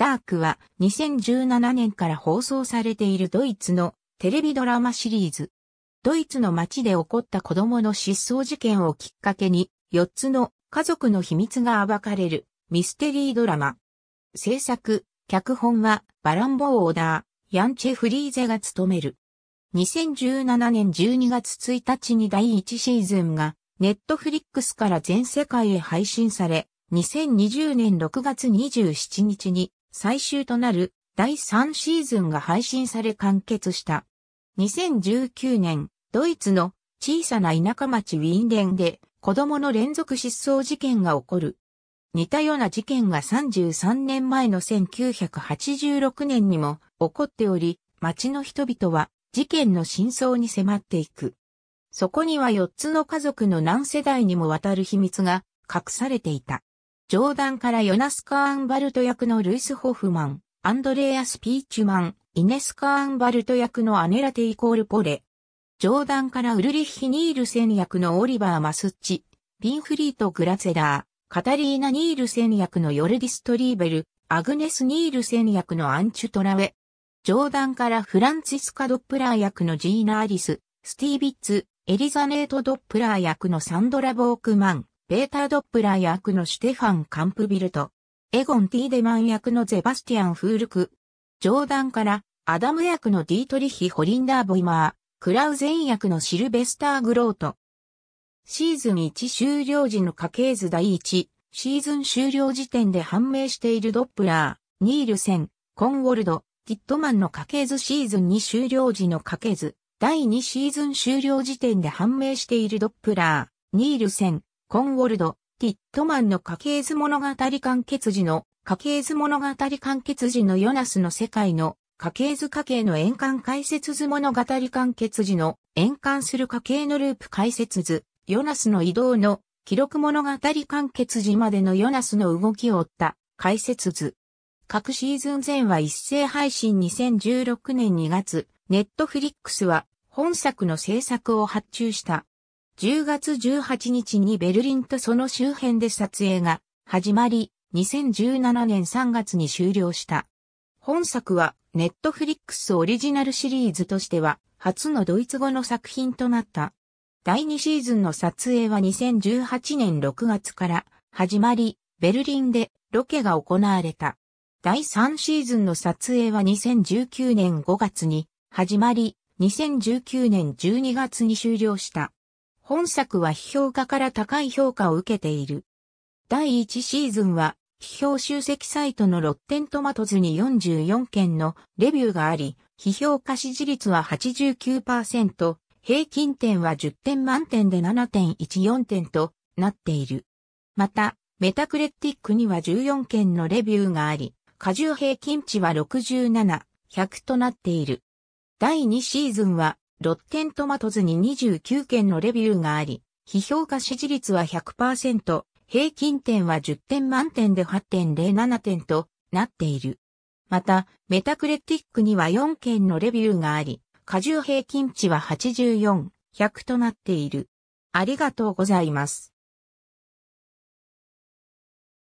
ダークは2017年から放送されているドイツのテレビドラマシリーズ。ドイツの街で起こった子供の失踪事件をきっかけに4つの家族の秘密が暴かれるミステリードラマ。制作、脚本はバランボーダー、ヤンチェ・フリーゼが務める。2017年12月1日に第1シーズンがネットフリックスから全世界へ配信され、2020年6月27日に最終となる第3シーズンが配信され完結した。2019年、ドイツの小さな田舎町ウィーンデンで子供の連続失踪事件が起こる。似たような事件が33年前の1986年にも起こっており、町の人々は事件の真相に迫っていく。そこには4つの家族の何世代にもわたる秘密が隠されていた。ジョーダンからヨナス・カーンバルト役のルイス・ホフマン、アンドレアス・ピーチュマン、イネス・カーンバルト役のアネラテイコール・ポレ。ジョーダンからウルリッヒ・ニールセン役のオリバー・マスッチ、ピンフリート・グラゼラー、カタリーナ・ニールセン役のヨルディス・トリーベル、アグネス・ニールセン役のアンチュ・トラウェ。ジョーダンからフランツィスカ・ドップラー役のジーナ・アリス、スティービッツ、エリザネート・ドップラー役のサンドラ・ボークマン。ペーター・ドップラー役のシュテファン・カンプビルト、エゴン・ティーデマン役のゼバスティアン・フールク、上段から、アダム役のディートリヒ・ホリンダー・ボイマー、クラウゼン役のシルベスター・グロート。シーズン1終了時の家系図第1、シーズン終了時点で判明しているドップラー、ニールセン、コンウォルド、キットマンの家系図シーズン2終了時の家系図、第2シーズン終了時点で判明しているドップラー、ニールセン、コンウォルド、ティットマンの家系図物語完結時の、家系図物語完結時のヨナスの世界の、家系図家系の円環解説図物語完結時の、円環する家系のループ解説図、ヨナスの移動の、記録物語完結時までのヨナスの動きを追った解説図。各シーズン前は一斉配信2016年2月、ネットフリックスは本作の制作を発注した。10月18日にベルリンとその周辺で撮影が始まり、2017年3月に終了した。本作は、ネットフリックスオリジナルシリーズとしては、初のドイツ語の作品となった。第2シーズンの撮影は2018年6月から始まり、ベルリンでロケが行われた。第3シーズンの撮影は2019年5月に始まり、2019年12月に終了した。本作は批評家から高い評価を受けている。第1シーズンは、批評集積サイトのロッテントマトズに44件のレビューがあり、批評家支持率は89%、平均点は10点満点で7.14点となっている。また、メタクレティックには14件のレビューがあり、過重平均値は67、100となっている。第2シーズンはロッテントマトズに29件のレビューがあり、批評価支持率は100%、平均点は10点満点で8.07点となっている。また、メタクレティックには4件のレビューがあり、過重平均値は84、100となっている。ありがとうございます。